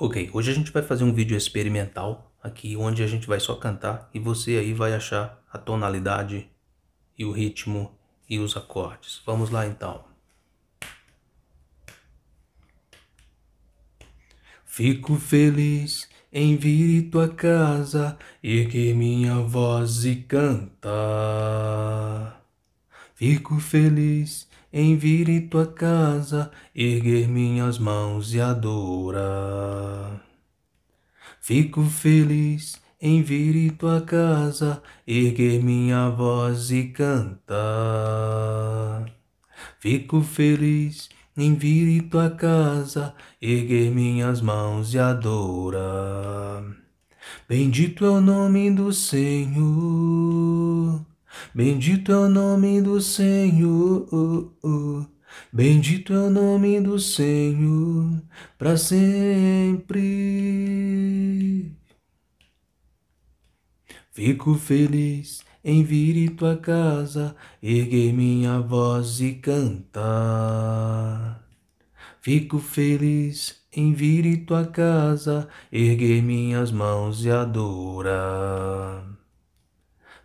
Ok, hoje a gente vai fazer um vídeo experimental aqui onde a gente vai só cantar e você aí vai achar a tonalidade e o ritmo e os acordes. Vamos lá então. Fico feliz em vir tua casa, e que minha voz e cantar. Fico feliz em vir em tua casa, erguer minhas mãos e adorar. Fico feliz em vir em tua casa, erguer minha voz e cantar. Fico feliz em vir em tua casa, erguer minhas mãos e adorar. Bendito é o nome do Senhor. Bendito é o nome do Senhor, bendito é o nome do Senhor, para sempre. Fico feliz em vir em tua casa, erguer minha voz e cantar. Fico feliz em vir em tua casa, erguer minhas mãos e adorar.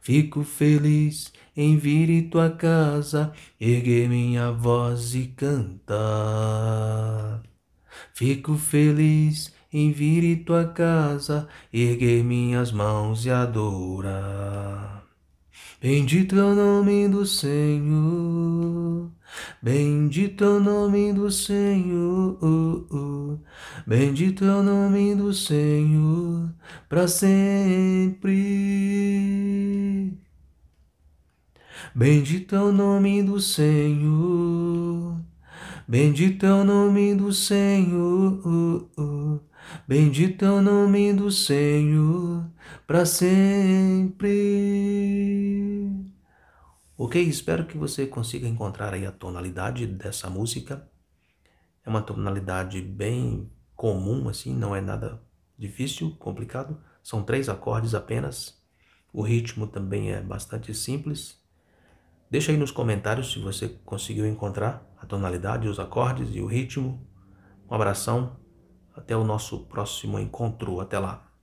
Fico feliz em vir em tua casa, erguer minha voz e cantar. Fico feliz em vir em tua casa, erguer minhas mãos e adorar. Bendito é o nome do Senhor, bendito é o nome do Senhor, bendito é o nome do Senhor, para sempre. Bendito é o nome do Senhor. Bendito é o nome do Senhor. Bendito é o nome do Senhor para sempre. Ok, espero que você consiga encontrar aí a tonalidade dessa música. É uma tonalidade bem comum, assim, não é nada difícil, complicado. São três acordes apenas. O ritmo também é bastante simples. Deixa aí nos comentários se você conseguiu encontrar a tonalidade, os acordes e o ritmo. Um abração. Até o nosso próximo encontro. Até lá.